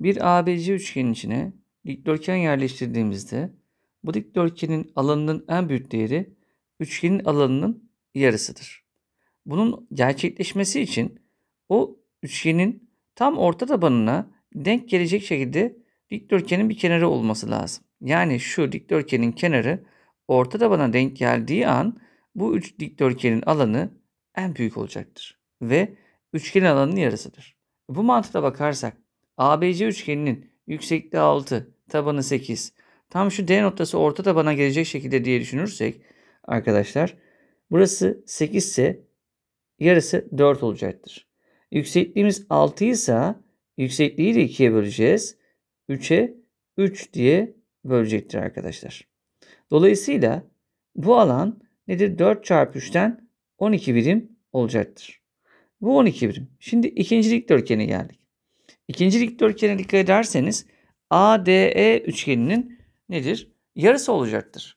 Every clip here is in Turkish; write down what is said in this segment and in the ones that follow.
Bir ABC üçgenin içine dikdörtgen yerleştirdiğimizde bu dikdörtgenin alanının en büyük değeri üçgenin alanının yarısıdır. Bunun gerçekleşmesi için o üçgenin tam orta tabanına denk gelecek şekilde dikdörtgenin bir kenarı olması lazım. Yani şu dikdörtgenin kenarı orta tabana denk geldiği an bu üç dikdörtgenin alanı en büyük olacaktır ve üçgenin alanının yarısıdır. Bu mantıkla bakarsak ABC üçgeninin yüksekliği 6, tabanı 8. Tam şu D noktası orta tabana gelecek şekilde diye düşünürsek arkadaşlar burası 8 ise yarısı 4 olacaktır. Yüksekliğimiz 6 ise yüksekliği de 2'ye böleceğiz. 3'e 3 diye bölecektir arkadaşlar. Dolayısıyla bu alan nedir? 4 çarpı 3'ten 12 birim olacaktır. Bu 12 birim. Şimdi ikinci dikdörtgene geldik. İkinci dikdörtgene dikkat ederseniz ADE üçgeninin nedir? Yarısı olacaktır.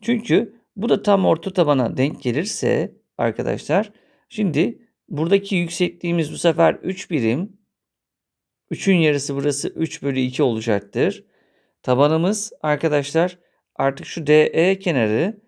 Çünkü bu da tam orta tabana denk gelirse arkadaşlar şimdi buradaki yüksekliğimiz bu sefer 3 birim. 3'ün yarısı burası 3 bölü 2 olacaktır. Tabanımız arkadaşlar artık şu DE kenarı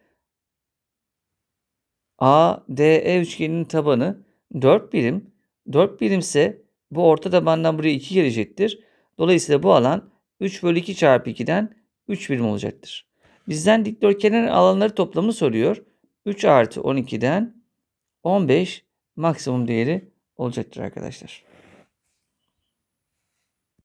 ADE üçgeninin tabanı 4 birim. 4 birimse bu orta tabandan buraya 2 gelecektir. Dolayısıyla bu alan 3 bölü 2 çarpı 2'den 3 birim olacaktır. Bizden dikdörtgenin alanları toplamı soruyor. 3 artı 12'den 15 maksimum değeri olacaktır arkadaşlar.